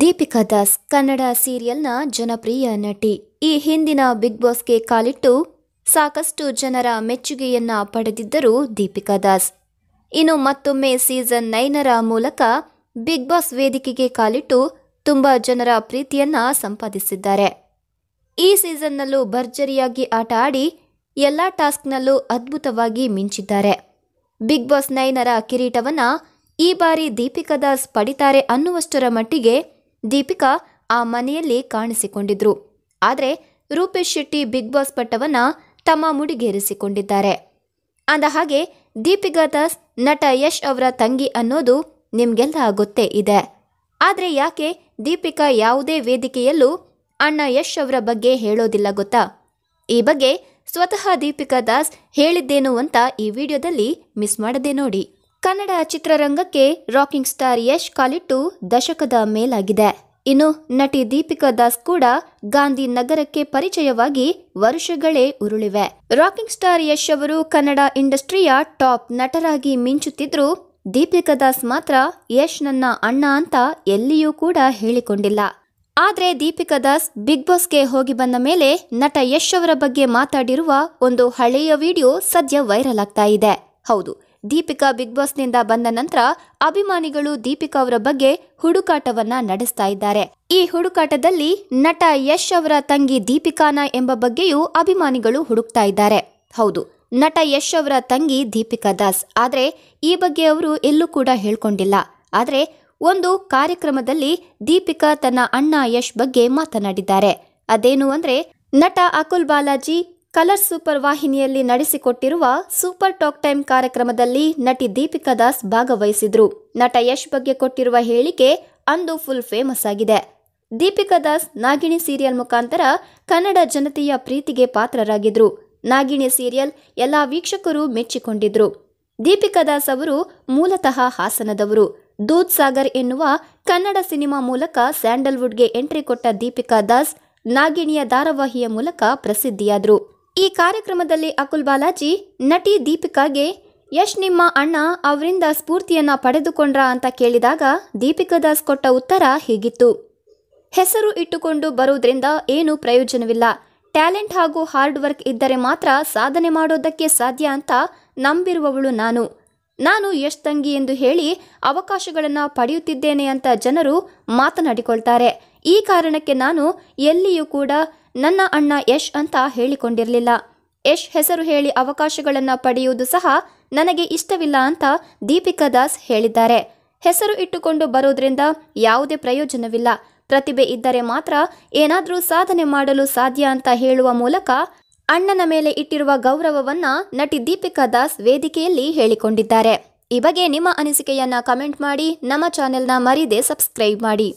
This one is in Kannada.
ದೀಪಿಕಾ ದಾಸ್ ಕನ್ನಡ ಸೀರಿಯಲ್ನ ಜನಪ್ರಿಯ ನಟಿ ಈ ಹಿಂದಿನ ಬಿಗ್ ಬಾಸ್ಗೆ ಕಾಲಿಟ್ಟು ಸಾಕಷ್ಟು ಜನರ ಮೆಚ್ಚುಗೆಯನ್ನ ಪಡೆದಿದ್ದರು ದೀಪಿಕಾ ದಾಸ್ ಇನ್ನು ಮತ್ತೊಮ್ಮೆ ಸೀಸನ್ ನೈನರ ಮೂಲಕ ಬಿಗ್ ಬಾಸ್ ವೇದಿಕೆಗೆ ಕಾಲಿಟ್ಟು ತುಂಬ ಜನರ ಪ್ರೀತಿಯನ್ನ ಸಂಪಾದಿಸಿದ್ದಾರೆ ಈ ಸೀಸನ್ನಲ್ಲೂ ಭರ್ಜರಿಯಾಗಿ ಆಟ ಆಡಿ ಎಲ್ಲ ಟಾಸ್ಕ್ನಲ್ಲೂ ಅದ್ಭುತವಾಗಿ ಮಿಂಚಿದ್ದಾರೆ ಬಿಗ್ ಬಾಸ್ ನೈನರ ಕಿರೀಟವನ್ನು ಈ ಬಾರಿ ದೀಪಿಕಾ ದಾಸ್ ಪಡಿತಾರೆ ಅನ್ನುವಷ್ಟರ ಮಟ್ಟಿಗೆ ದೀಪಿಕಾ ಆ ಮನೆಯಲ್ಲಿ ಕಾಣಿಸಿಕೊಂಡಿದ್ರು ಆದರೆ ರೂಪೇಶ್ ಶೆಟ್ಟಿ ಬಿಗ್ ಬಾಸ್ ಪಟ್ಟವನ್ನು ತಮ್ಮ ಮುಡಿಗೇರಿಸಿಕೊಂಡಿದ್ದಾರೆ ಅಂದ ಹಾಗೆ ದೀಪಿಕಾ ದಾಸ್ ನಟ ಯಶ್ ಅವರ ತಂಗಿ ಅನ್ನೋದು ನಿಮಗೆಲ್ಲ ಗೊತ್ತೇ ಇದೆ ಆದರೆ ಯಾಕೆ ದೀಪಿಕಾ ಯಾವುದೇ ವೇದಿಕೆಯಲ್ಲೂ ಅಣ್ಣ ಯಶ್ ಅವರ ಬಗ್ಗೆ ಹೇಳೋದಿಲ್ಲ ಗೊತ್ತಾ ಈ ಬಗ್ಗೆ ಸ್ವತಃ ದೀಪಿಕಾ ದಾಸ್ ಹೇಳಿದ್ದೇನು ಅಂತ ಈ ವಿಡಿಯೋದಲ್ಲಿ ಮಿಸ್ ಮಾಡದೆ ನೋಡಿ ಕನ್ನಡ ಚಿತ್ರರಂಗಕ್ಕೆ ರಾಕಿಂಗ್ ಸ್ಟಾರ್ ಯಶ್ ಕಾಲಿಟ್ಟು ದಶಕದ ಮೇಲಾಗಿದೆ ಇನ್ನು ನಟಿ ದೀಪಿಕಾ ದಾಸ್ ಕೂಡ ಗಾಂಧಿ ನಗರಕ್ಕೆ ಪರಿಚಯವಾಗಿ ವರುಷಗಳೇ ಉರುಳಿವೆ ರಾಕಿಂಗ್ ಸ್ಟಾರ್ ಯಶ್ ಅವರು ಕನ್ನಡ ಇಂಡಸ್ಟ್ರಿಯ ಟಾಪ್ ನಟರಾಗಿ ಮಿಂಚುತ್ತಿದ್ರು ದೀಪಿಕಾ ದಾಸ್ ಮಾತ್ರ ಯಶ್ ನನ್ನ ಅಣ್ಣ ಅಂತ ಎಲ್ಲಿಯೂ ಕೂಡ ಹೇಳಿಕೊಂಡಿಲ್ಲ ಆದರೆ ದೀಪಿಕಾ ದಾಸ್ ಬಿಗ್ ಬಾಸ್ಗೆ ಹೋಗಿ ಬಂದ ಮೇಲೆ ನಟ ಯಶ್ ಅವರ ಬಗ್ಗೆ ಮಾತಾಡಿರುವ ಒಂದು ಹಳೆಯ ವಿಡಿಯೋ ಸದ್ಯ ವೈರಲ್ ಆಗ್ತಾ ಇದೆ ಹೌದು ದೀಪಿಕಾ ಬಿಗ್ ಬಾಸ್ನಿಂದ ಬಂದ ನಂತರ ಅಭಿಮಾನಿಗಳು ದೀಪಿಕಾ ಅವರ ಬಗ್ಗೆ ಹುಡುಕಾಟವನ್ನ ನಡೆಸ್ತಾ ಇದ್ದಾರೆ ಈ ಹುಡುಕಾಟದಲ್ಲಿ ನಟ ಯಶ್ ಅವರ ತಂಗಿ ದೀಪಿಕಾನ ಎಂಬ ಬಗ್ಗೆಯೂ ಅಭಿಮಾನಿಗಳು ಹುಡುಕ್ತಾ ಇದ್ದಾರೆ ಹೌದು ನಟ ಯಶ್ ಅವರ ತಂಗಿ ದೀಪಿಕಾ ದಾಸ್ ಆದರೆ ಈ ಬಗ್ಗೆ ಅವರು ಎಲ್ಲೂ ಕೂಡ ಹೇಳ್ಕೊಂಡಿಲ್ಲ ಆದರೆ ಒಂದು ಕಾರ್ಯಕ್ರಮದಲ್ಲಿ ದೀಪಿಕಾ ತನ್ನ ಅಣ್ಣ ಯಶ್ ಬಗ್ಗೆ ಮಾತನಾಡಿದ್ದಾರೆ ಅದೇನು ಅಂದರೆ ನಟ ಅಕುಲ್ ಬಾಲಾಜಿ ಕಲರ್ ಸೂಪರ್ ವಾಹಿನಿಯಲ್ಲಿ ನಡೆಸಿಕೊಟ್ಟಿರುವ ಸೂಪರ್ ಟಾಕ್ ಟೈಮ್ ಕಾರ್ಯಕ್ರಮದಲ್ಲಿ ನಟಿ ದೀಪಿಕಾ ದಾಸ್ ಭಾಗವಹಿಸಿದ್ರು ನಟ ಯಶ್ ಬಗ್ಗೆ ಕೊಟ್ಟಿರುವ ಹೇಳಿಕೆ ಅಂದು ಫುಲ್ ಫೇಮಸ್ ಆಗಿದೆ ದೀಪಿಕಾ ದಾಸ್ ನಾಗಿಣಿ ಸೀರಿಯಲ್ ಮುಖಾಂತರ ಕನ್ನಡ ಜನತೆಯ ಪ್ರೀತಿಗೆ ಪಾತ್ರರಾಗಿದ್ರು ನಾಗಿಣಿ ಸೀರಿಯಲ್ ಎಲ್ಲ ವೀಕ್ಷಕರು ಮೆಚ್ಚಿಕೊಂಡಿದ್ರು ದೀಪಿಕಾ ದಾಸ್ ಅವರು ಮೂಲತಃ ಹಾಸನದವರು ದೂದ್ ಸಾಗರ್ ಎನ್ನುವ ಕನ್ನಡ ಸಿನಿಮಾ ಮೂಲಕ ಸ್ಯಾಂಡಲ್ವುಡ್ಗೆ ಎಂಟ್ರಿ ಕೊಟ್ಟ ದೀಪಿಕಾ ದಾಸ್ ನಾಗಿಣಿಯ ಧಾರಾವಾಹಿಯ ಮೂಲಕ ಪ್ರಸಿದ್ಧಿಯಾದರು ಈ ಕಾರ್ಯಕ್ರಮದಲ್ಲಿ ಅಕುಲ್ ಬಾಲಾಜಿ ನಟಿ ದೀಪಿಕಾಗೆ ಯಶ್ ನಿಮ್ಮ ಅಣ್ಣ ಅವರಿಂದ ಸ್ಫೂರ್ತಿಯನ್ನು ಪಡೆದುಕೊಂಡ್ರ ಅಂತ ಕೇಳಿದಾಗ ದೀಪಿಕಾ ದಾಸ್ ಕೊಟ್ಟ ಉತ್ತರ ಹೀಗಿತ್ತು ಹೆಸರು ಇಟ್ಟುಕೊಂಡು ಬರುವುದರಿಂದ ಏನು ಪ್ರಯೋಜನವಿಲ್ಲ ಟ್ಯಾಲೆಂಟ್ ಹಾಗೂ ಹಾರ್ಡ್ ವರ್ಕ್ ಇದ್ದರೆ ಮಾತ್ರ ಸಾಧನೆ ಮಾಡೋದಕ್ಕೆ ಸಾಧ್ಯ ಅಂತ ನಂಬಿರುವವಳು ನಾನು ನಾನು ಯಶ್ ತಂಗಿ ಎಂದು ಹೇಳಿ ಅವಕಾಶಗಳನ್ನು ಪಡೆಯುತ್ತಿದ್ದೇನೆ ಅಂತ ಜನರು ಮಾತನಾಡಿಕೊಳ್ತಾರೆ ಈ ಕಾರಣಕ್ಕೆ ನಾನು ಎಲ್ಲಿಯೂ ಕೂಡ ನನ್ನ ಅಣ್ಣ ಯಶ್ ಅಂತ ಹೇಳಿಕೊಂಡಿರಲಿಲ್ಲ ಯಶ್ ಹೆಸರು ಹೇಳಿ ಅವಕಾಶಗಳನ್ನು ಪಡೆಯುವುದು ಸಹ ನನಗೆ ಇಷ್ಟವಿಲ್ಲ ಅಂತ ದೀಪಿಕಾ ದಾಸ್ ಹೇಳಿದ್ದಾರೆ ಹೆಸರು ಇಟ್ಟುಕೊಂಡು ಬರೋದ್ರಿಂದ ಯಾವುದೇ ಪ್ರಯೋಜನವಿಲ್ಲ ಪ್ರತಿಭೆ ಇದ್ದರೆ ಮಾತ್ರ ಏನಾದರೂ ಸಾಧನೆ ಮಾಡಲು ಸಾಧ್ಯ ಅಂತ ಹೇಳುವ ಮೂಲಕ ಅಣ್ಣನ ಮೇಲೆ ಇಟ್ಟಿರುವ ಗೌರವವನ್ನ ನಟಿ ದೀಪಿಕಾ ದಾಸ್ ವೇದಿಕೆಯಲ್ಲಿ ಹೇಳಿಕೊಂಡಿದ್ದಾರೆ ಈ ಬಗ್ಗೆ ನಿಮ್ಮ ಅನಿಸಿಕೆಯನ್ನ ಕಮೆಂಟ್ ಮಾಡಿ ನಮ್ಮ ಚಾನೆಲ್ನ ಮರೀದೆ ಸಬ್ಸ್ಕ್ರೈಬ್ ಮಾಡಿ